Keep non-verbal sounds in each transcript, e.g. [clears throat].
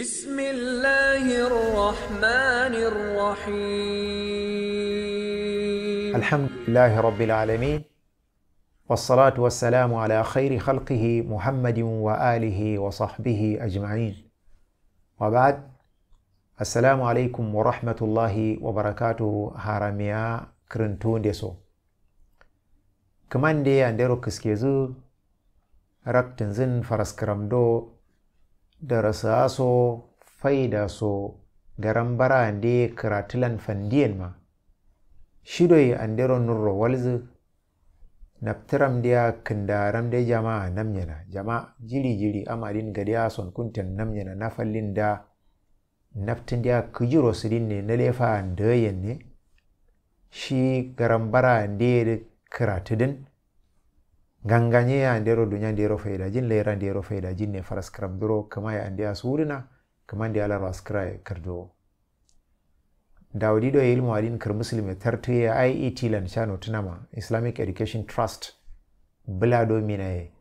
بسم الله الرحمن الرحيم الحمد لله رب العالمين والصلاة والسلام على خير خلقه محمد وآله وصحبه أجمعين وبعد السلام عليكم ورحمة الله وبركاته هارميا كرنتون ديسو كمان دي أندرو كسكيزو ركتنزن كرمدو so faida garan bara garambarande kratulan fandiyen ma shiɗoy andero nurro walzu kandaram da jama'a namyana jama'a jiri jiri amaɗin son kuntan namyana na naftindeya da siɗinne kujiro ndeyen ne na lefa shi garambara ndeyeɗe din. ganganye andero dunya ndero faida jin lera ndero faida jin ne fara scrap duro kama ya andia surina kama ndi ala raskra kardo dawdi do ilmu adin kar muslim ya IET lan shano tunama Islamic Education Trust bila do minaye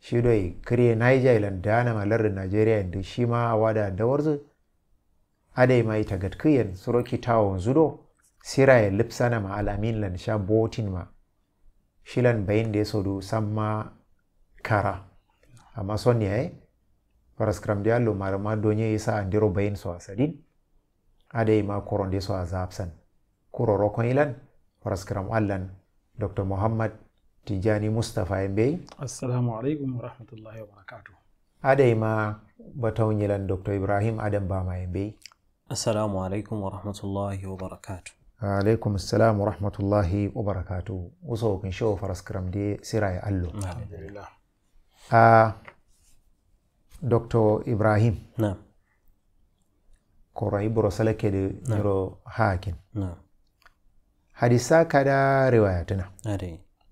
shi do kare Niger lan dana malar Nigeria ndi shima awada dawarzu adai mai tagatkiyan suroki tawon zudo sira ya lipsana ma alamin lan sha botin ma shilan Deso sodu sama kara amma sonniyaye para de dia mara ma doñe isa andiro ada so a Deso adayi ma koronde so a zabsan kuroro kon ilan paraskram allan dr Muhammad tijani Mustafa en mbeyi assalamu aleykum warahmatullahi wabarakatuh ima batau nyilan dr ibrahim adam bama en mbeyi assalamu aleykum warahmatullahi wabarakatuh alaikum salam wa rahmatullahi wa barakatu wasu hukin shawo faras de sira ya allo a dr ibrahim Korai ibro salake da niro hakin hadisa kada riwayatuna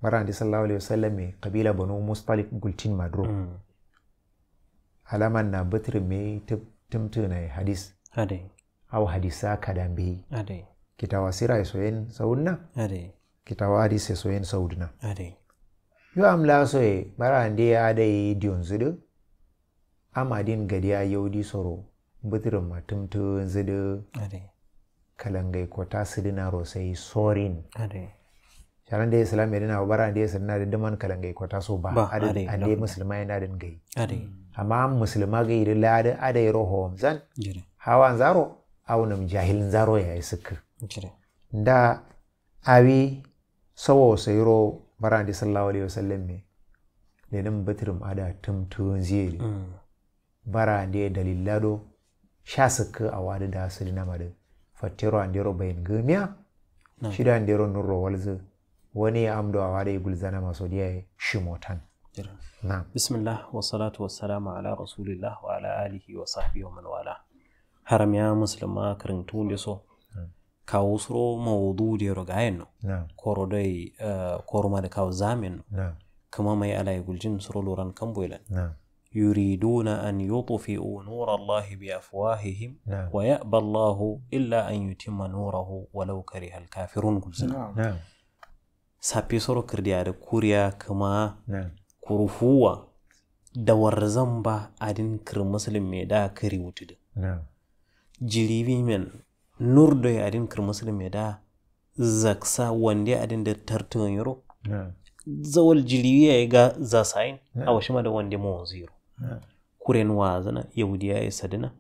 mara hadisa sallallahu alaihi wasallam mai kabila banu mustalik gultin madro mm. alaman na bitir mai tumtuna hadis au hadisa kada bai kitawa sira e soyen sawudna kitawa hadis e soyen sawudna yo am lasoye mara nde aɗayi dion ziɗo amadin gadi a yawdi soro bitirin matum tu kalangai kota sidina rosai sorin sharan da islam yadda bara da yasa na da duman kalangai kota so ba a da musulma yana da gai amma musulma gai da ladin adai roho zan hawan zaro aunam jahilin zaro ya yi sukur da awi sawo ro barandi sallallahu alaihi wasallam me nan batirim ada tumtuun ziyeri barande mm. dalillado shasaka a wadi da asali na madin fattero andero bayin gamiya shida andero nurro walzu wani ya amdo a wadi gulzana maso diya shimotan bismillah wa salatu wa salama ala rasulillah wa ala alihi wa sahbihi wa man wala haram ya musulma karin tun so كاوسرو موضوع رجعينه نعم كورودي آه كورو ما كاو زامن نعم كما ما يألا يقول جن سرو لوران كم بويلن نعم يريدون أن يطفئوا نور الله بأفواههم نعم. ويأبى الله إلا أن يتم نوره ولو كره الكافرون قل نعم. نعم. سابي سورو كرديار كوريا كما نعم. كروفوا دور زنبا أدين كر مسلم ميدا كري وتد نعم. جليبي من Nur nurdoye adin kir musulmi da zaksa wande adin da tartun yaro zawal jiliya ga zasain a ma da wande mu zero kuren wazana yahudiya ya sadina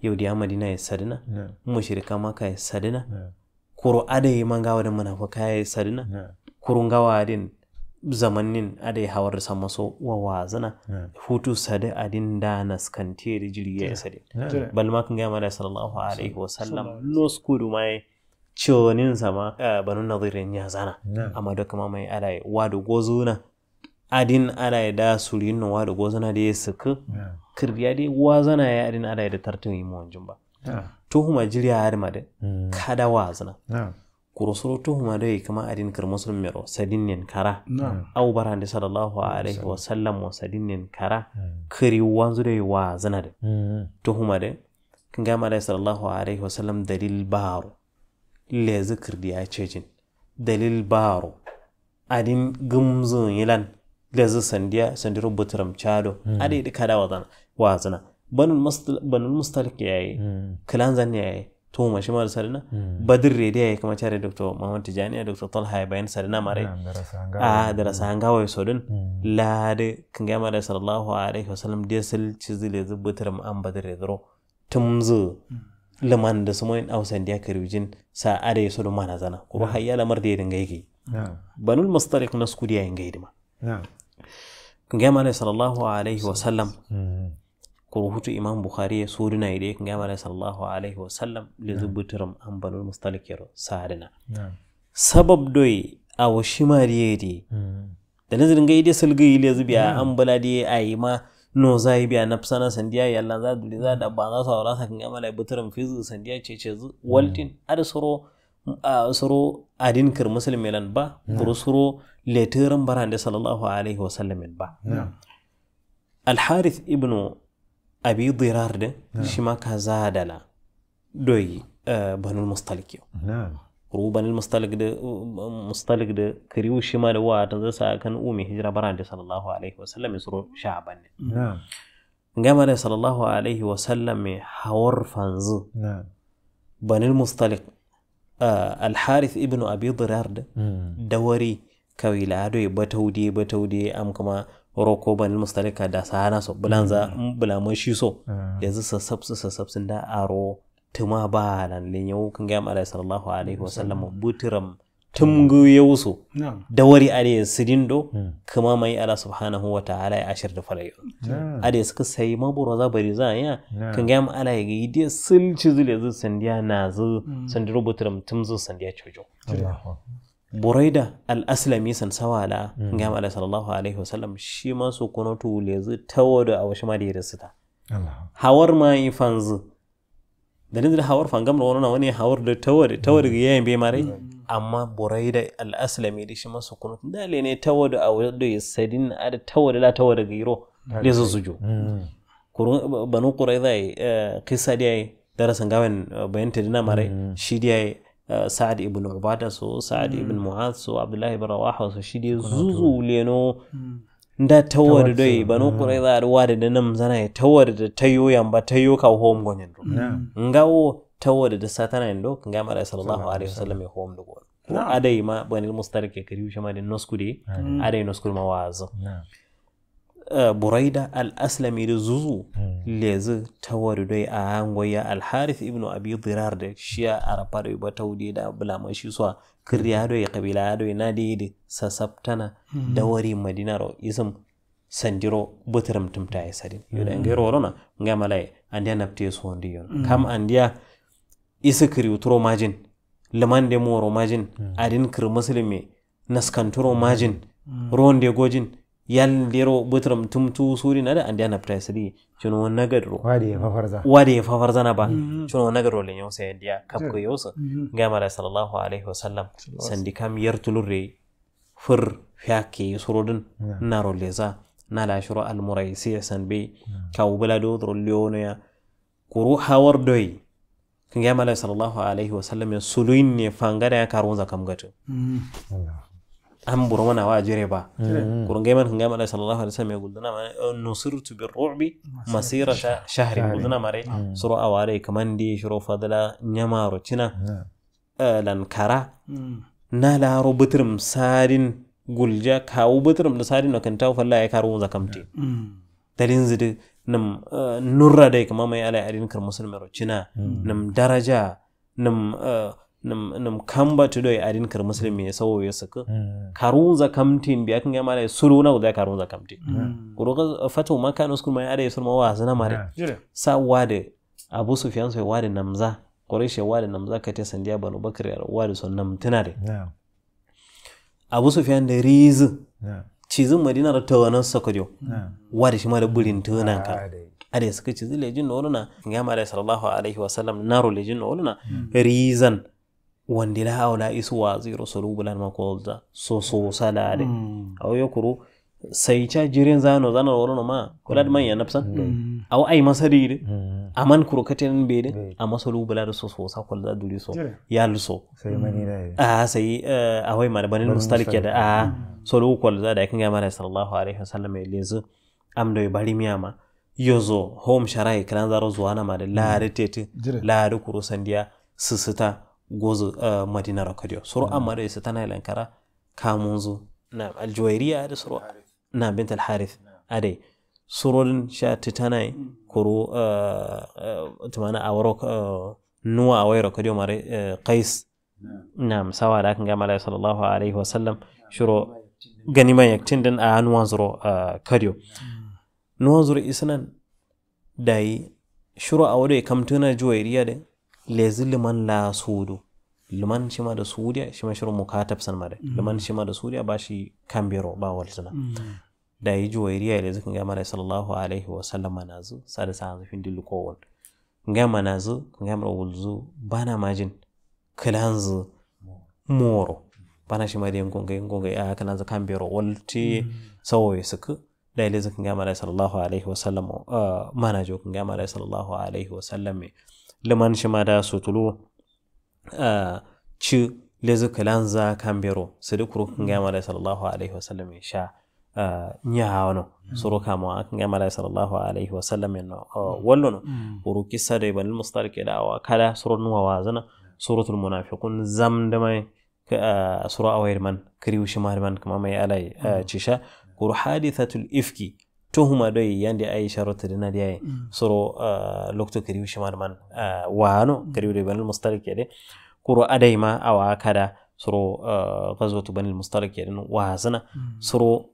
yahudiya madina ya sadina mashirka maka ya sadina kuro ada mangawa da munafuka ya sadina kurungawa adin zamannin dai hawar da sama so wa wazana hutu sade adin danas kantieri jirgi sade bal ma kan gama da sallallahu alaihi wa sallam no skuru mai chonin sama eh, banu nadirin ya zana amma da kuma mai alai wadu gozuna adin alai da surin no wadu gozuna da ya suka kirbiya dai wazana ya adin alai da tartumi mu wanjin ba tuhuma jirya har ma da mm. kada wazana كروسروتهما دي كما أدين كرمسلم يرو سدين كرا أو برهان دي صلى الله عليه وسلم وسدين كرا كري وانزو دي وازنا دي تهما دي كنغاما دي صلى الله عليه وسلم دليل بارو اللي ذكر دي آيشيجين دليل بارو أدين قمزو يلان لازو سنديا سندرو بطرم چادو أدي دي كدا وازنا وازنا بنو المستلق يأي كلان زن يأي tuhuma shi da sarina hmm. badir rede ya yi kama cari dr mahmud tijani dr talha ya bayan sarina mare a da rasa hangawa ah, ya sodin hmm. lade kan gaya mara sallallahu alaihi wasallam da sil cizi le zubutar mu an badir rede ro tumzu hmm. liman da sumo in ausan da ya karbijin sa are ya sodin mana zana ko ba hayya lamar da ya dinga yake banul mustarik na su kudiya yin gaidi da kan gaya mara sallallahu alaihi wasallam ko imam bukhariಯ ಸೂರಿನಾಗಿದೆ ಕಂಗಾಮಲ ಸಲ್ಲಾಹು ಅಲೈಹಿ ವಸಲ್ಲಂ ಲಿಜುಬುತಿರಂ ಅಂಬಲುಲ್ ಮುಸ್ತಲಿಕೆರು sarina sabab doi hmm. a washi mariyeri da nazirin ga ide sulgi ile zubiya an bala da ya ayi ma no zai biya na fsana sandiya ya Allah za duri za da ba za su aura sakin ga malai fi zu sandiya ce ce hmm. waltin ad suro suro adin kir musulmilan ba kuru suro letirin baran da sallallahu alaihi wa sallam ba al harith ibnu أبي ضرار ده نعم. شما كزاد لا دوي آه، بهن المستلق يو نعم روبن المستلق ده مستلق ده كريو شما دوا تزسا كان أمي هجرة براند صلى الله عليه وسلم يسرو شعبا نعم قام صلى الله عليه وسلم حور فانز نعم بن المستلق آه الحارث ابن أبي ضرار دوري كويلادو بتودي بتودي أم كما roko ban mustalika da sahana so bulanza mm. bulamun shi so ah. yanzu sassabsu sassabsun da aro tuma ba nan lin yau kun ga mallai sallallahu alaihi wa sallam buturam tumgu yawso dawari sidin do hmm. kuma mai ala subhanahu wa ta'ala ya ashir da falayo ade suka sai maburo za bari za ya kun ga ala ya yi dia silci zile zu sandiya na zu hmm. sandiru buturam zu sandiya chojo buraida al-aslami san sawala ngam hmm. ala sallallahu alaihi wasallam shi ma su kuna tule zu tawo da awashi ma da yadda sita hawar ma yi fanzu da ninzu da hawar fangam da wani wani hawar da da tawo da yayin bai marai hmm. amma buraida al da shi ma su kuna da ne tawo da a wadda ya sadin tawo da tawo da gairo da su hmm. lezi zujo banu quraiza kisa eh, da yayi darasan gawan eh, bayanta na mare shi da ya yi. Sa'ad ابن عبادة سو سعد ابن معاذ سو عبد الله بن رواحة سو شيدي زوزو لينو nda tawar doi banu kurai za a wada da nan zana ya tawar da tayo yamba tayo ka hom gonin do ngawo tawar da satana ndo nga mara sallallahu alaihi wasallam ya hom do ko adai ma banil mustarike kariu shama de noskude adai noskul mawazo Eh, buraida al-aslami da zuzu hmm. lezi wardai a hangoya al-harith ibn abi dirar da shiya a rafar ba taudi da bulaman shi suwa kirya doyi kabila doyi na da sasabtana hmm. da wari ro isim sandiro butiram tumta ya sari yuda ngai rorona malaye hmm. an diya nafte su wanda yau. kam diya isi kiri majin liman da moro majin adin kiri musulmi, naskanturo majin ruwan da gojin yalliro botrom tumtu surinada andi anaptaisidi cuno wonnagadro wade fafarzana ba cuno wonnagadro le ñosa yandiya kapko yosa ngamara sallallahu alaihi wasallam sandi kam yertulurre fur fyakke surodin naro leza nalashiro almuraisi sanbe kawubulado drolyonoya kuru hawardoyi ngamara sallallahu alaihi wasallam ya suluin ne fangada ya karunza kamgatu an buru mana wa jire ba kurun gai man hanga mana sallallahu alaihi wasallam ya gudana mare nusirtu bir ru'bi masira shahri gudana mare suru aware kaman di shuru fadla nyamaru cina lan kara na la rubutrum sarin gulja kawu butrum da sarin na kanta falla ya karu zakamti dalin zidi nam nurra dai kaman mai alai adin kar musulmi ro cina nam daraja nam nam kamba to do adin kar muslimi sawo saka. Hmm. karunza kamtin biya kan ga lai suru na da karunza kamtin hmm. hmm. kuro ka uh, fato man kan usku mai adai surma wa zana mare sa wade abu sufyan sai wade namza quraish wade namza kate sandiya banu bakr wade son nam tinare abu sufyan da riz cizin madina da tawanan sakajo wade shi ma da burin tunan ka adai ah, suka cizi lejin na ga gama da sallallahu alaihi wasallam naro lejin na rizan wandila haula isu waziru bulan makolza so so salade aw yokuru sai cha jiren zano zano worono ma kulad man yanapsan aw ay a aman kuro katen bede amasolu bulad so so sa kolza duri so luso sai mani da a sai awai ma banin mustalik da a solu kolza da kin ga mara sallallahu alaihi wasallam lezu amdo bari miyama yozo home sharai kan zaro zuwa na ma da lare la lare kuro sandiya sussuta gozo eh, madina rakadio suru amare isa tana lankara kamunzu na aljuwairiya da suru na bint alharith ade surorin sha titana hmm. kuru eh, eh, tumana awaro nuwa awai rakadio mare kais. na sawa da kan gama malai sallallahu alaihi wasallam Shiro gani man yaktin din a nuwan zuro kariyo hmm. nuwan zuro isanan dai shuro awado ya kamtuna juwairiya din lezi liman la sudu liman shima da sudiya shima shirin mukatab san mada mm. liman shima da sudiya ba shi kambiro ba waltuna mm. da yi ya lezi kan gama da sallallahu alaihi wa sallam manazu sada sa hanzu fin dillu kowal ga manazu gama da wulzu bana majin kilanzu moro bana na shima da yankunga yankunga yankon ga ya kilanzu kambiro walti mm. sawoye suku da lezi kan gama da sallallahu alaihi wa sallam ah, manajo kan gama da sallallahu alaihi wa sallam لمن شمادا سوتلو آه تشي لزو كلانزا كامبيرو سيدكرو كنغاما صلى الله عليه وسلم شا ñahawano sorokamo akangamala sallllahu alayhi wa sallam en kuru kisa da banil mustar keɗa awa kala soro nuwa wasana suratul munafiqun zamdamay soro awayre man kriwshimare man mai alay cisha koro hadithatul ifki tohuma ɗo yande aisha rottirinadi yaye soro lokto kariwu shimar man wano kariwɗo banil mustalik keɗe kuro adayma awa kada soro gaswatu banil mustalik keɗen wasana soro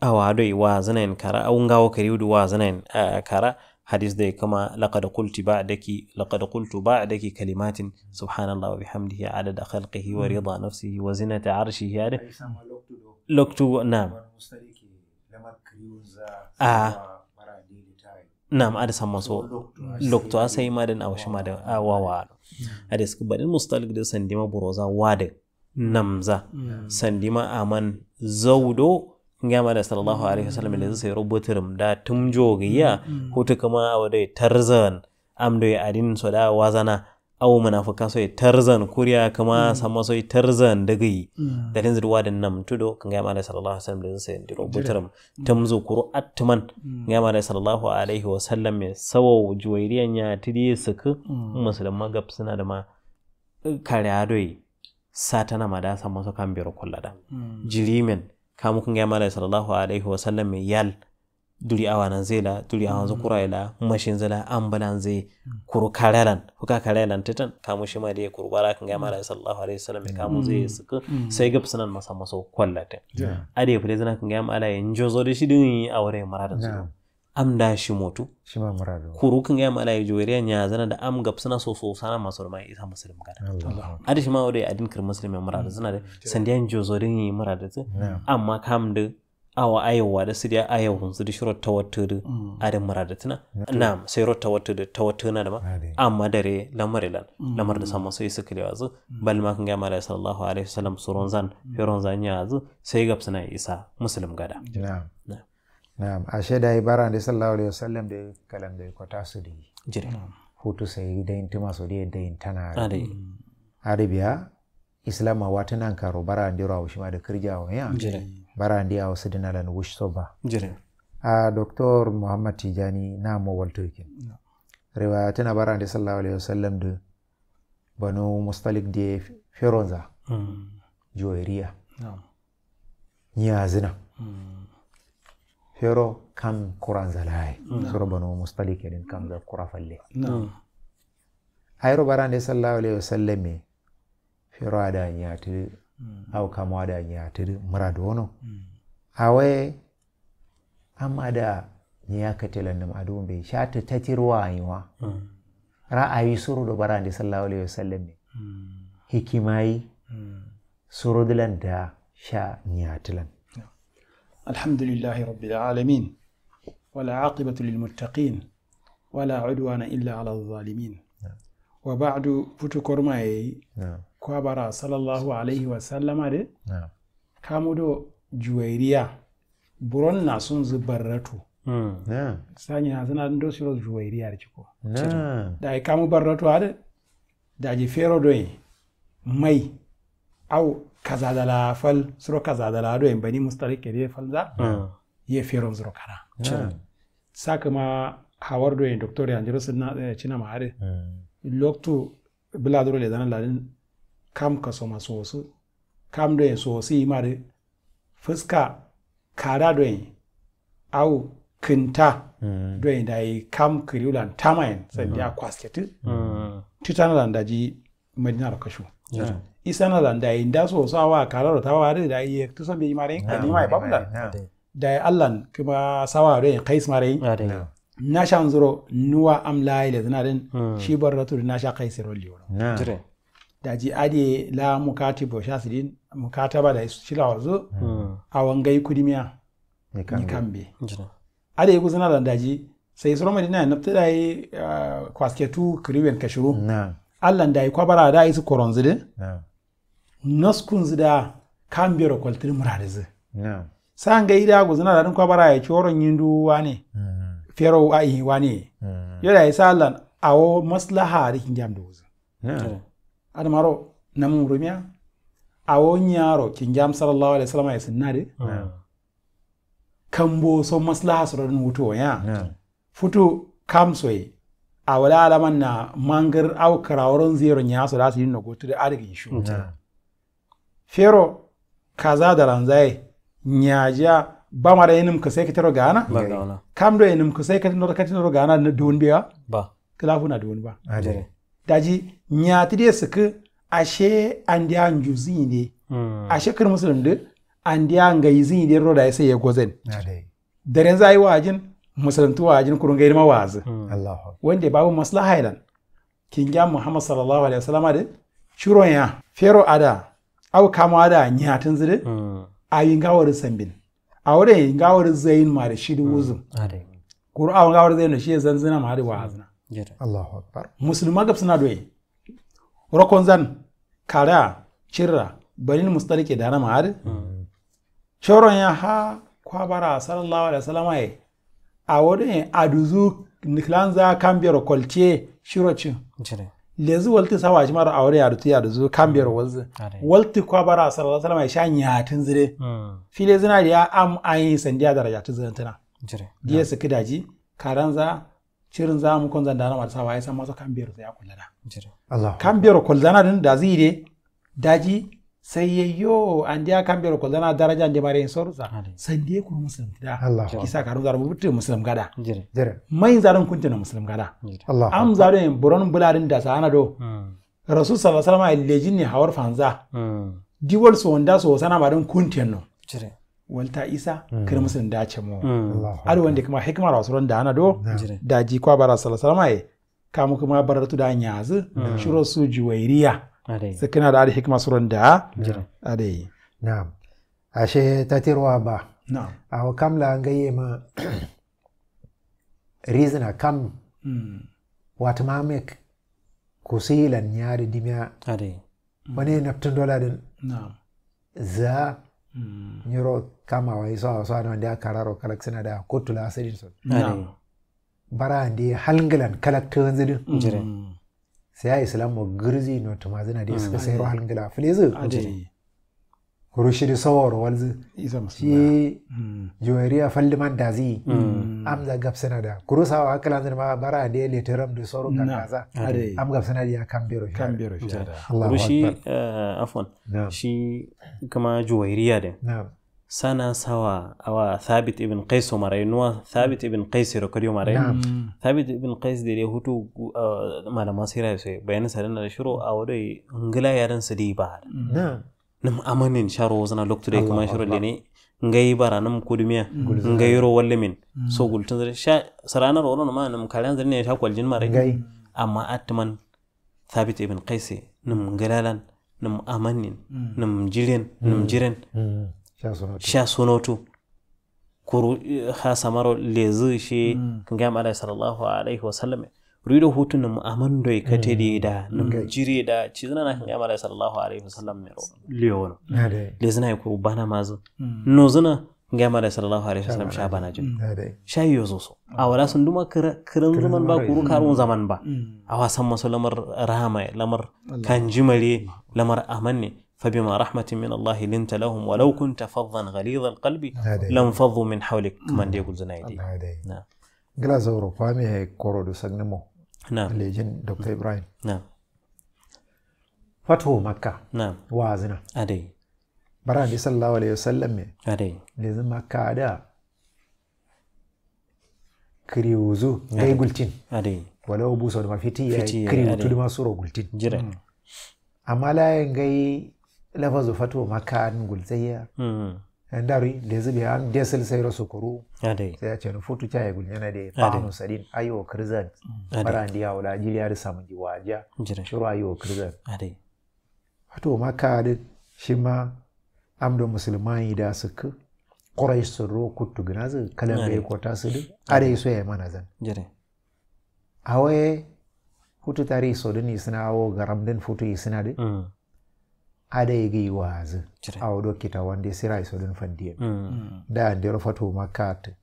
awaɗoy wasana en kara aw ngawo kariwɗo wasana en kara حديث ده كما لقد قلت بعدك لقد قلت بعدك كلمات سبحان الله وبحمده عدد خلقه ورضا نفسه وزنة عرشه هذا لقت نعم a nam ada samma so doctor sai madan a washi madan a wawa a da suka badin mustalik da sandima buroza wada namza mm. sandima aman zaudo ya ma da sallallahu alaihi wasallam da sai rubutu da tumjo ga mm. ya hutu kuma a wadai tarzan amdo ya adin so da wazana au munafika so tarzan kuriya kama mm. samma so tarzan dagi mm. da tin zuwa da nan tudo kan ga mala sallallahu alaihi wasallam da sai diro butram mm. tamzu kuru atman ga mala sallallahu alaihi wasallam mai sawo juwairiyan ya tidi suku musulman gab suna da ma eh, kariya doyi satana ma da samma so kan biro kullada jirimin kamu kan ga mala sallallahu alaihi wasallam mai yal duri zai la duri zai mm. kura ila mashin an bala zai kuru karelan kuka karelan titan kamu shi ma da kuru bara kan ga mala sallallahu alaihi wasallam kamu ze suka mm. mm. sai gab sunan masa maso kwallata ade fure zana kan gama ala yin jozo da shi din aure maradan su am da shi motu shi ma marado kuru kan ga mala ya jowere nya zana da am gab suna so so sana musulmai isa muslim kada ade shi ma ode adin kir muslimin maradan zana da sandiyan jo zo din maradan amma kam da awa ayowaɗa siɗi ayawun siɗi shiro na ade marade tina nam sero da tawattunadema amma dare lamarilan mm. lamarde samma mm. so kan balmak ngamala sallallahu alaihi wasallam soronzan feronzan yazu gabs gabsana isa muslim gada sheda ashe da sallallahu alaihi wasallam de kalam de kota sudi jiri mm. hutu sey dayintima sodi da dayintanare ade arabiya islam a watinan karo barandiro awshimade kirjawo ya jiri bara ndi awa wish so ba a docteur mouhammad tidiani namo waltoyken riwayatina bara ndi sallahu alayhi wasallam de banu mustalik de feronza joeriya ñasina fero kam zalai. soro banu mustalik kan kamga kura falle Ayro bara sallallahu alaihi alayhi wasallam e fero aɗa Mm. au kama wada nya tiri murado wono mm. awe amma da nya katelan nam adu shata tatirwa aywa mm. ra'ayi suru do barandi sallahu alayhi wa sallam mm. hikimai mm. da sha nyatilan yeah. alhamdulillahi rabbil alamin ولا عاقبة للمتقين ولا عدوان إلا على الظالمين وبعد فتكرمي kwa bara sallallahu alaihi wasallama de kamudo juwairiya buron na sun zubarratu sani na zana do siro juwairiya da ciko da ai kamu barratu hade da ji fero doyi mai au kaza da la fal siro kaza da la doyi bani mustarik ke falza ye fero zuro kana sakama hawar doyi doctor yanjiro sinna cina ma hade loktu biladoro le dana ladin kam ka soma sosu kam do en yi imari fuska kara do au kinta mm. do en kam kiriulan sai da ya mm. kwasketi mm. titana da daji medina da kashu yeah. isana da da da sosu awa kara da tawa da iye tusan be yi yeah. kan imai babulan yeah. da allan kuma sawa do en kais mari shan zuro nuwa amla da zinarin mm. shi sha nasha kaisirolli wala daji adi la mukati bo shasidin mukataba da isu chila wazo mm. awangai kudimia nikambe adi ku sana dan daji sai soro madina ah, na tada yi kwasketu kriwen kashuru allan da yi kwabara da isu koronzide zida noskunzida kambiyar kwaltir muradizi nah. san ga ida ku da dan kwabara ya choron yindu wane mm. fero ai wane mm. yoda isa allan awo maslaha rikin da wuzu adamaro namu rumia awo nyaro kingam sallallahu alaihi wasallam yasinnade ah. kambo so maslaha so don wuto ya ah. futu kamsoy awala alaman na mangar aw karaworon zero nya so da su yin nogo tudu arigin shu ah. fero kaza da ranzai nyaja ba mara yinim ka sai ka taro gana kam yinim ka sai ka taro gana don biya ba kilafu funa duwun ba daji ñaatide sike ashe andiya nju zinde hmm. ashe kir musulunde andiya ngai zinde roda ese ye gozen daren zai wajin tu wajin kurun gairi mawazi hmm. wanda babu maslaha idan kingya muhammad sallallahu alaihi wasallam de shuron ya fero ada au kama ada ñaatin zide hmm. ayi ngawar sambin awre ngawar zain mare shidu kuru kur'an ngawar zayin shi zanzina mare wazina allahu akbar musulma gab suna doye rokon zan kara cirra banin mustalike da na ma'ad hmm. coron ya ha kwabara sallallahu alaihi wasallam ya a wani aduzu niklan za biyar kwalce shiroci. Lezu walti sawa ji mara aure ya dutu ya duzu kambiyar walzi walti kwabara sallallahu alaihi wasallam ya sha nyatin zire hmm. Fili zina da ya am ayi sandiya da rajatun zirantana diya su kidaji karanza cirin mu kon zan dara marsa waye san masa biyar sai ya kullana Allah kambiyar kullana din da zai daji sai yi yau an biyar kambiyar kullana daraja ande bare sor sai san dia ku muslim da kisa ka ruzar butu musulun gada mai zarin kunti na musulun gada am zaro en buron bularin da sa'ana do hmm. rasul sallallahu alaihi wasallam lejin ne hawar fanza hmm. diwal so wanda so sana kunti kuntenno walta isa musulun da dace mu adu wanda kuma hikma rasuran da ana do da ji kwa bara sallallahu ka kamu kuma tu da nyazu hmm. shiro su juwairiya kana da ari hikma suran da adai na'am ashe tirwa ba na'am aw kamla ngaye ma [clears throat] reason kam hmm. what ma mek kusilan nyaari dimya adai wani naftun dola din na'am za Hmm. nyiro kama waiso awasano nde ndia kararo kalak sina da kottula asirin son hmm. bara nde halngilan kalak tewenzi ɗin hmm. sai a islam mo girzi no tuma zina de suka sayro halngila kurushiri sawar walzi shi hmm. jewari a falli man dazi hmm. am da gabsina da kuru sawa akala zin ma bara de le teram da soro da kaza am gabsina da kambiro kan kuru shi eh, Afon, shi kama joeriya da sana sawa awa thabit ibn qais marai nuwa hmm. thabit ibn qais ro kariyo marai thabit ibn qais da ya hutu malama sira sai bayanin sadan da shiro a wadai ngila yaran su di ba nam amanin sharo wazana loktu dai kuma shiro lene ngai bara nam kudumiya ngai ro walle mm. so gultun zai sha saranar ro ma nam kalyan zai ne sha kwaljin mara ngai amma atman thabit ibn qaisi nam galalan nam amanin mm. nam jiren nam mm. jirin sha sunotu kuru eh, ha samaro lezi shi kan ga sallallahu alaihi wasallam ruido hutun mu amando e katede mm. da num mm. jire da chizna na kanga mala sallallahu alaihi wasallam Liyono. leono lezna ko bana mazo mm. no zuna ya mala sallallahu alaihi wasallam sha bana jin shayi yozo so wala sun duma kiran zaman ba kuru karun zaman ba A wasan masu lamar rahama lamar kanjimale lamar amanne فبما رحمة من الله لنت لهم ولو كنت فظا غليظ القلب لانفضوا من حولك من يقول زنايدي نعم zauro زورو فامي هي كورو دو سغنمو lejin dr mm. ibrahim na. fato makka na zina adai bara bi sallallahu alaihi wasallam me adai lezin makka da kriwuzu ngai gultin adai walau busa da mafiti ya kriwutu da masu gultin jira mm. amma la ngai lafazu fato makka an gultsayya mm. ndari lezibi ya an desel sayro kuru sai ya futu fotu caye gul yana de pano sadin ayo kirzan bara ndi hawla jili ari samunji waja shiru ayo kirzan wato maka da shi ma amdo musulmai da suku quraish suru kuttu ginazu kalan be ko ta sudu are so ya mana zan awaye futu tari sodini suna awo garamdin yi suna de mm. adaygi a awɗo kita wonde siray soɗon fandiyem mm. da ndero fato ma carte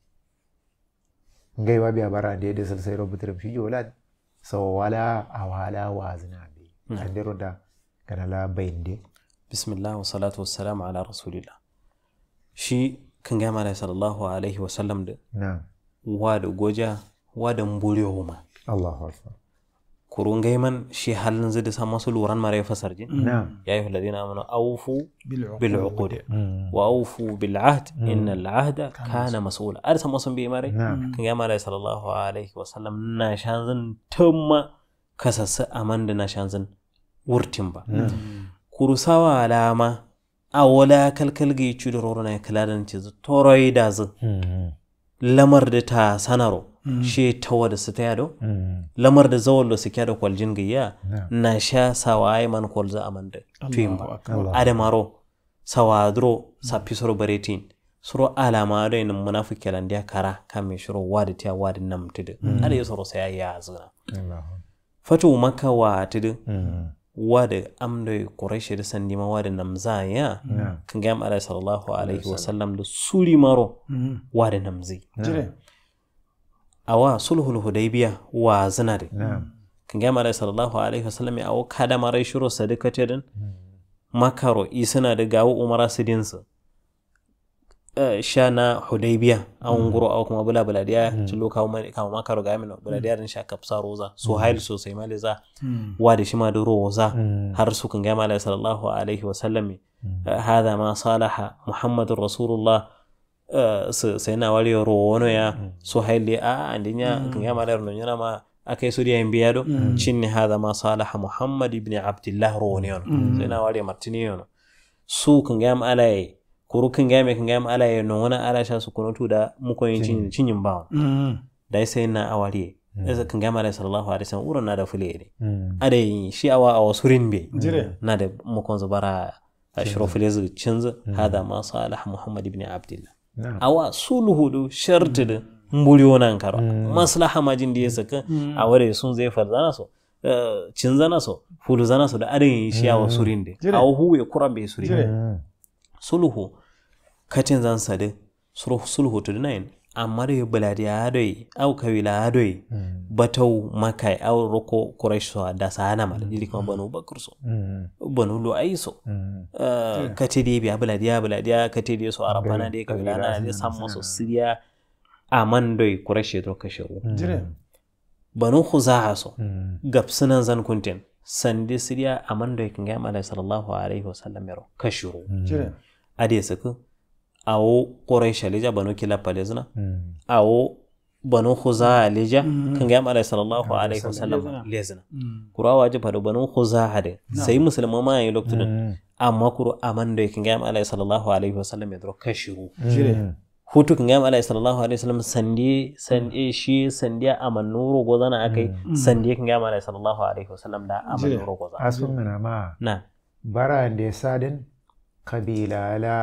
ngay waɓe da ɓara nde desel sey robotirem fijo wala so wala a wala wasnaɓe mm. a ndero da gana la baynde bismillah wa salam ala rasulillah shi kangamala sallllahu alaihi wa sallam de wada goja waɗa mburiyowma allahu akbar كورون كورونجيمان شي هل نزد سول وران ماري فسرجي نعم يا أيها الذين آمنوا أوفوا بالعقود, بالعقود. وأوفوا بالعهد مم. إن العهد كان مسؤولا أرسم مسلم بإمارة نعم كان ماري صلى الله عليه وسلم ناشان ناشانزن تم كسس أمان ناشانزن ورتمبا نعم كروساوا علامة أولا كالكلجي تشدرونا كلادن تز تورويداز لمرد تا سنارو Mm. su sitayado mm. lamar da zawallo da kwaljin giya na sha sawaye man adamaro sawa tuimba ademaro sawadro mm. suru baretin suro alama da yin kyalan da ya kara kame shiro wadi tiya wadi nam tidu ada yasoro sai ya zuna fatu maka wa tidu wada amda quraishi da sandi ma wada namza ya kan ga sallallahu alaihi wasallam da suri maro wada namzi awa sulhul hudaybiya wa zinade ga mara sallallahu alaihi wasallam awo kada mara shuro sadikate din hmm. makaro isana da gawo umara sidinsa eh, sha na hudaybiya an hmm. guro aw kuma bula bula dia tulo hmm. kawo mani kawo makaro ga mina bula dia din sha kapsa roza so hail so sai male za wa da shi ma da roza har su ga mara sallallahu alaihi wasallam eh, hada ma salaha muhammadur rasulullah ruwa eh, yo ya mm. so haile a ah, andiña mm. ngamaɗar no ñanama akay soriya en mbiya ɗo mm. cinni hada ma salaha mouhammad ibni abdillah rowoni on seynaawal e martini ono so ko ngam kuru e koro ko ngam e ko ngam ala e no wona ala sa sukono tuɗa mukoyen ciñim mbawon sai na awali e ko ngamare sallllahu alih w sallam ɓuro naada fuleede aɗa shi awa awa surin mbiye Na da mukon zubara ashrof les quinze hada ma salaha Muhammad ibn Abdullahi. awa sulhudu shartidi mm. mbulyonan karo mm. maslaha majin mm. eh, da a awara sun zai farzana so zana so zana so da arin shiyawa surinde aw kura kurambe surin sulhu katin zan sadi sulhu nine ammaɗo yo balaade haaɗoye aw kawila haaɗoye mm. batow makkay aw rokko quraish so da sana ɗa ɗiɗi mm. kama banu bakr so mm. banu lo ayi so kateɗe ɓe a balaade ya balaade ya kateɗe so arabanade kawila anaɗe samma so siriya amandoye quraish ye rokka shewo banu khuzaha so gabsinan zan kuntin sande siriya amandoye kangam alayhi sallallahu alaihi wa sallam ero kashuru ade awo quraisha alija banu kila palesna awo banu khuza alija kan ga mala sallallahu alaihi wasallam lezna kura waje fado banu khuza hade sai musulma ma yayin lokacin amma kuro da kan ga mala sallallahu alaihi wasallam yadro kashiru hutu kan gama alaihi sallallahu alaihi wasallam sandi sandi shi sande a manuro gozana akai sandi kan gama alaihi sallallahu alaihi wasallam da aman nuru gozana asun ma na bara da sadin kabila la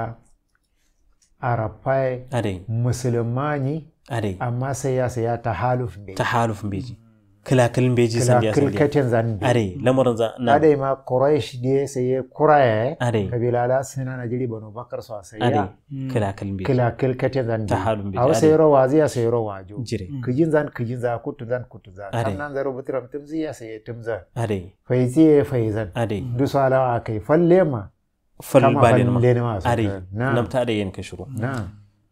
arapai adai musulmani adai amma sai ya saya ta haluf beji ta haluf beji kilakilin beji san biya san kirkatin zan adai lamarin zan na adai ma quraish ne sai quraya adai kabila la suna najiri banu bakar so sai ya kilakilin beji kilakil katin zan ta haluf beji a sai rawa zai sai rawa wajo jire mm. kijin zan kijin za kutu zan kutu zan sannan zaro butram timzi ya sai tumza adai faizi faizan adai dusala akai fallema fal balenma are da yin kashiro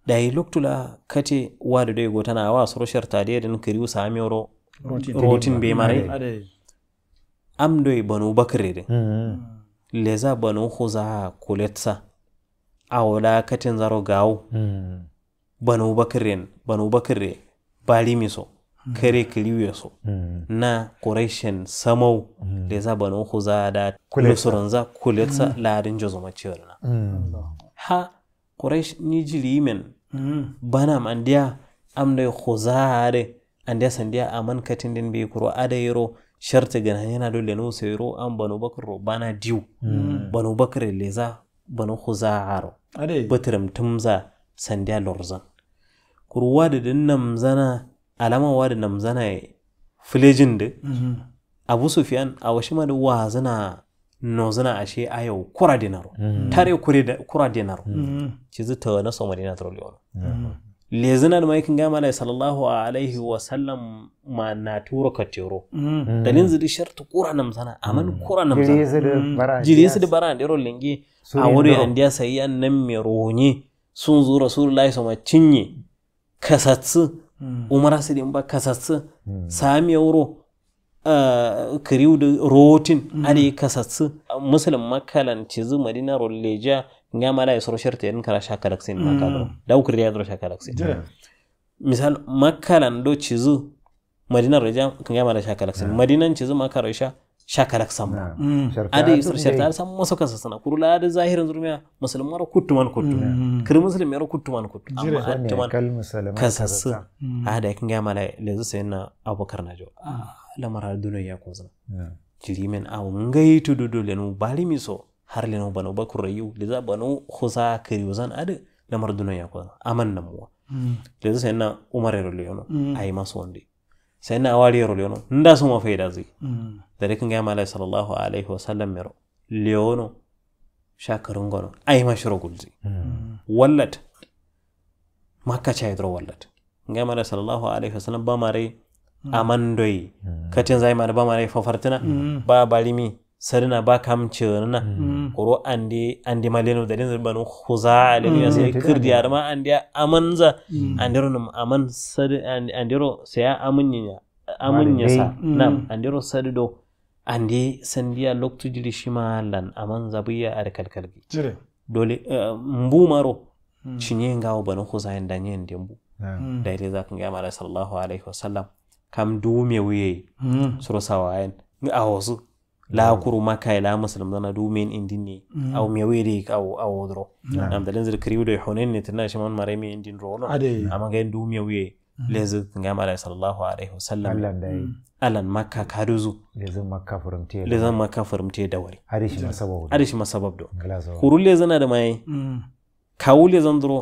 da yi luktula kate wade ɗo yego tana ta da din kiri usa miro rotin be mare am ɗoye banu bakrede mm-hmm. leza banu huza kuletsa awoɗa katin zaro gawo mm-hmm. banu bakren banu bakre kare kiliwiyaso mm. na koreshen samau mm. leza bano huza da lusuranza kuletsa mm. ladin jozoma na ha kuresh ni jilimen banam andiya amda huza ade andiya sandiya aman katin din bi kuro ade yero sharta gana yana dole no sayro an bano bakro bana diu bano bakre leza bano huza aro batram tumza sandiya lorzan kurwa da dinnan zana alama da nam zana da abu ma da wa zana no zana ashe ayo kura dinaro mhm. tare kura dinaro mhm. mhm. chizi ta na somari na troli ono le zana da maikin gama da sallallahu alaihi wa sallam ma na turo ka tero dalin zidi shartu kura nam zana aman kura nam zana jiri su da bara da lingi a wuri an dia sayi an nan me ronye sun zo rasulullahi sama cinye kasatsu Mm. umarasiri mba kasatsi sami wuro eh, kiriwdu rotin mm. ali kasatsi muslim makalan cizi madina rolleja nga mala isro sharti en kala shakalaxin makalo mm. daw kriya dro shakalaxin misal makalan do cizi madina roja nga mala shakalaxin madinan cizi makaro isha shakarak sammo mm. adi isra shartar sammo soka sasana kurula ada zahiran zurmiya musulman ro kuttuman kuttu kir muslim ro kuttuman kuttu amma attuman kasassa ada kin ga mala lezu sayyidina abubakar najo ah. lamara duniya ko zana min aw ngai to dodo lenu bali miso har lenu banu bakur rayu leza banu khusa kiriyuzan ada lamar duniya ko aman namuwa mm. lezu na umar ro lenu ay maso wandi sai na awari yaro leono nda su ma faida zai mm. da dukkan gaya malai sallallahu alaihi wa sallam mero leono shakarun gano yi ma shiro gulzi mm. wallat maka cha hidro wallat gaya malai sallallahu alaihi wa sallam ba mare mm. amandoi katin zai ma ba mare fafartina ba balimi sarina ba kam cerna mm. koro ande ande maleno da den banu khuza a ya mm. sai kirdi mm. arma za amanza andero nam aman sad andero sai amin amunya sa nam do saddo ande sandiya loktu jiri lan aman zabiya kalkal bi dole eh, mbu maro cinye ngawo banu khuza en danyen dembu da ile kan gama da sallallahu alaihi wasallam kam dume wiye suro sawayen a wasu la kuru maka ila muslim dana du min indini aw mi wede aw aw wodro am da lenzer kriwo de honen ne tana shaman mare mi indin ro no amma ga du me wiye lezu ngam mara sallallahu alaihi wasallam alan makka kaduzu lezu makka furumte lezu makka furumte dawari arishi masabab arishi masabab do kuru lezu na da mai kawu lezu ndro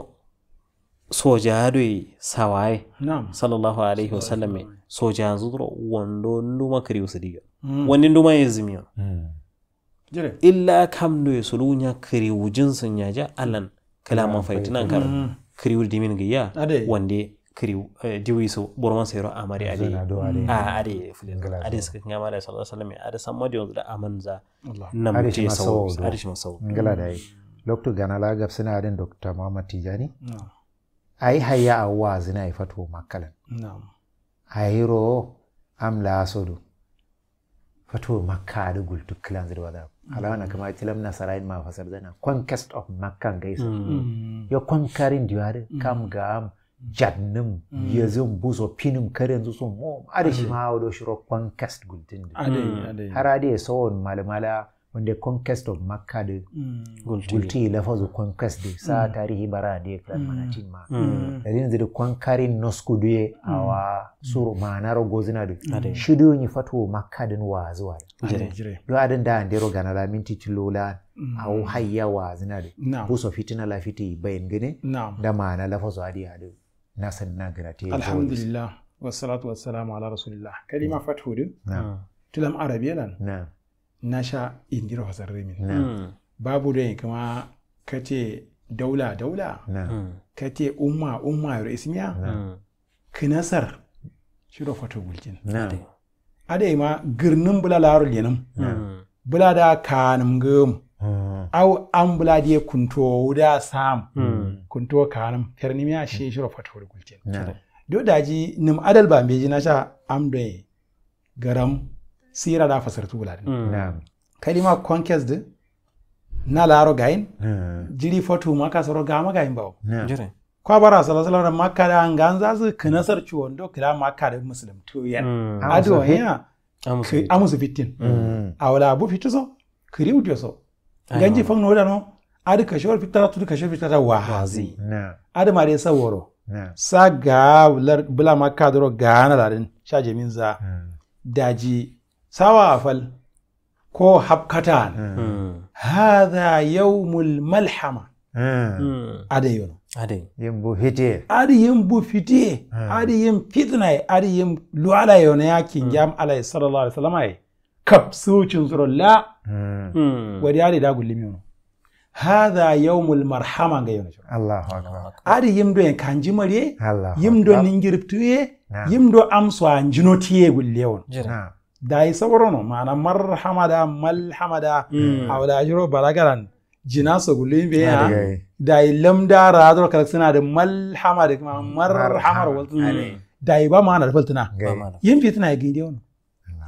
sojaadoi sawaye sallallahu alaihi wasallam sojaanzu ndro wando ndu makriwo sidiga Mm. wani ya zimiya mm. illa kam no sulunya kiriwu jinsin ja alan kalama faitinan kan mm. kiriwu dimin gaya wande kiriw eh, diwi so burman sayro amari ade a ade a ah, ade suka kinga mala sallar salami a da samma de da amanza nam te sawo ade shi masawo ngala dai lokto gana la gab sina aden dr muhammad tijani ai hayya awazina ifatu makalan yi ro am la asodu Fato Makka da gultu clans zirwa da Alawana kama tilam nasarain ma fasar zana Conquest of Makka isa ya kwankarin diwari kam gam ya yazum buzo pinum karen zuwa mo adashi ma do shiro conquest gultin. har adai. Harade tsawon malamala on the conquest of Makka de gulti la fazu conquest de mm. sa tarihi bara de klan mm. manatin ma dadin mm. de conquering nosku de awa suru ma'anaro gozina de shidu ni fatu Makka den wa zuwa do adan da ndero gana la minti tilola au hayya wa zina de buso fitina la fiti bayin gane da mana la fazu adi adu san na grate alhamdulillah wassalatu wassalamu ala rasulillah kalima fatu de tulam arabiyanan Na. na sha indira hasar rimin hmm. babu da kuma ce daula daula hmm. ce umma umma yaro ismiya hmm. kinasar shiro fato gulkin adai ma girnin bula larul yanam bula da kanim gom au an bula da kunto da sam kunto kanim ferni miya shi shiro fato gulkin do daji nim adal ba ji na sha amdoye garam sira da fasartu guladin mm. kalima conquest na laro gain jiri fotu maka saro gama gain bawo jire kwa bara salasala da maka da an ganza su kinasar ciwon do kira maka da muslim to yan ado ya amusu fitin a wala abu fitu so kiri udiyo so ganji fang noda no adi kashor fitara tudu kashor fitara wahazi adi ma dai saworo sa ga bula maka doro gana larin sha min za mm. daji sawa fal ko habkatan yau yawmul malhama ada yono ade yim bu fitiye ade yin bu fitiye ade yim fitnaye ade yim luwala yono ya kingam alayhi sallallahu alaihi wasallam ay kap sucin zuro la wadi ade da gullimi yono hadha yawmul marhama ga yau allahu akbar ade yin do en kanji mariye yin do ningirtuye yin do amso an jinotiye gulle won da isa borono mana mar hamada mal hamada hawla jiro baragaran jina so gulin be ya da lamda da radro kala suna da mal hamada kuma mar hamar waltuna da ba mana da faltuna yin fitina ga inde wono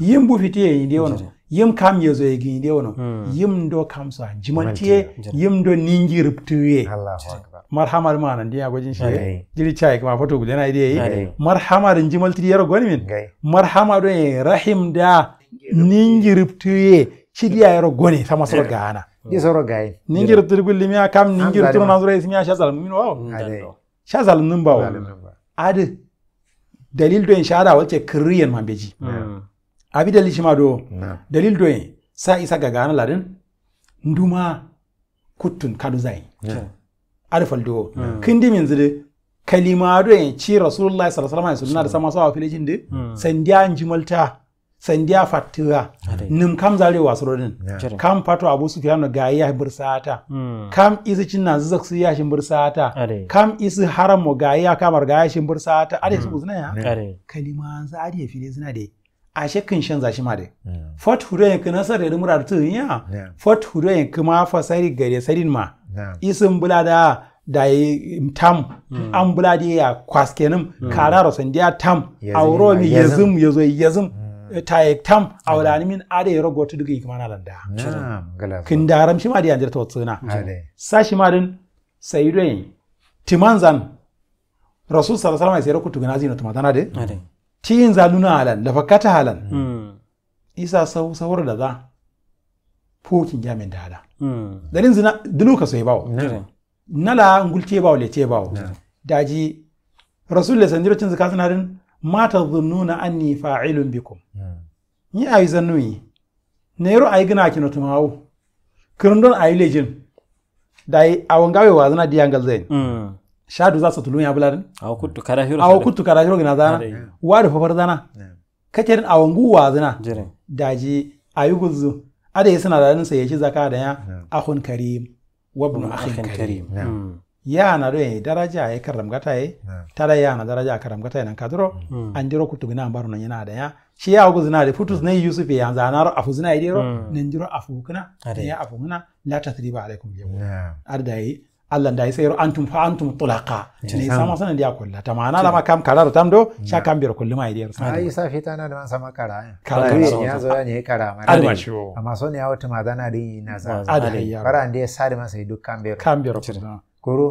yin bu fitiye yin inde wono yin kam yezo ga inde wono yin do kam sa jimantiye yin do ningi ruptuye Allahu akbar marhamar ma nan dia gojin shi jiri chai kuma foto gudana idai mar marhamar in jimal tri yaro goni min mar hamar rahim da ningiriptuye chidiya yero goni sama so eh. gana ni soro gai ningiriptu gullimia kam ningiriptu na zura ismiya shazal min wa shazal ba wa adi dalil don en wace kiriyan man beji hmm. abi dalil shi ma do dalil don sa isa ga gana ladin nduma kuttun kadu zai arfaldo hmm. kindi min zide kalimado en ci rasulullahi sallallahu alaihi wasallam da sama sawa filijin de hmm. sandiya njimalta sandiya fatira nim kam zare wasu rodin. kam fato abu su fiyano ga ya bursata hmm. kam isi cinna zak su ya shin bursata kam isi haram mo ga ya kamar ga ya shin bursata ade su zuna ya kalima za ade fili zuna de a shekin shan zashi ma de fat hudo yan kana sare da murar tun ya fat hudo yan kuma fasari gare sarin ma isin bulada da tam hmm. an bulade ya kwaskenim hmm. kararo sandiya tam awromi yazim yazo yazim hmm. taye tam awlani min ada yero goto dugi kamana landa kin daram shi ma da yandir to tsina sashi ma din sayidon zan rasul sallallahu alaihi wasallam kutu ganazi na tumatana de tin zaluna halan da fakata halan isa sawar da za pokin ya da hada. Hmm. darin zina dunuka so bawo hmm. nala ngulce bawo te bawo daji rasul le sanjiro cin zakat narin mata dhunnuna anni fa'ilun bikum hmm. ni ayi zannuyi nero ayi gina kino tumawo a ayi lejin dai awon gawe wazana diyangal zain shadu za su tulun ya buladin awo kuttu kada awo kuttu gina zana wadu fafar zana kacerin awon guwa zana daji ayi guzu ada ya yi sinadarin sa shi zaka da ya ahun karim wabnu ahun akhin karim hmm. ya na do daraja ya karamgata ya tara ya na daraja karamgata ya nan kadro hmm. hmm. an jiro kutugina ambaro nan yana da ya shi ya ku zina da futus na yusuf ya zanaro afu zina idero nan jiro afu kuna ya afu kuna la tathriba alaikum yawm arda yi allah nda yaro antum fa antum tulaqa tene sama sana ndiya kolla tama ana ma kam kararo tam do sha mai kollima e ai safi ta fitana da ma sama kara ne kara maraɗo amma ya a ma dana ɗi kara wara nde sare ma kam du kam kambiro Kuru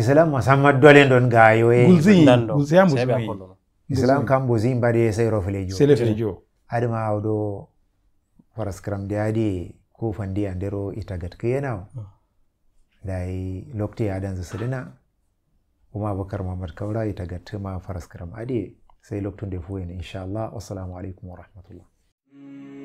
islam ma sama dole ɗon gayoye islam kam bosi mbaɗe seyro filejo filejo adima do farascram de ko fandi a ndero itagat keyenawo dayi lokti adan sirina kuma bakar muhammad kaura ita tuma faras adi sai loktun da insha inshallah wassalamu alaikum wa rahmatullah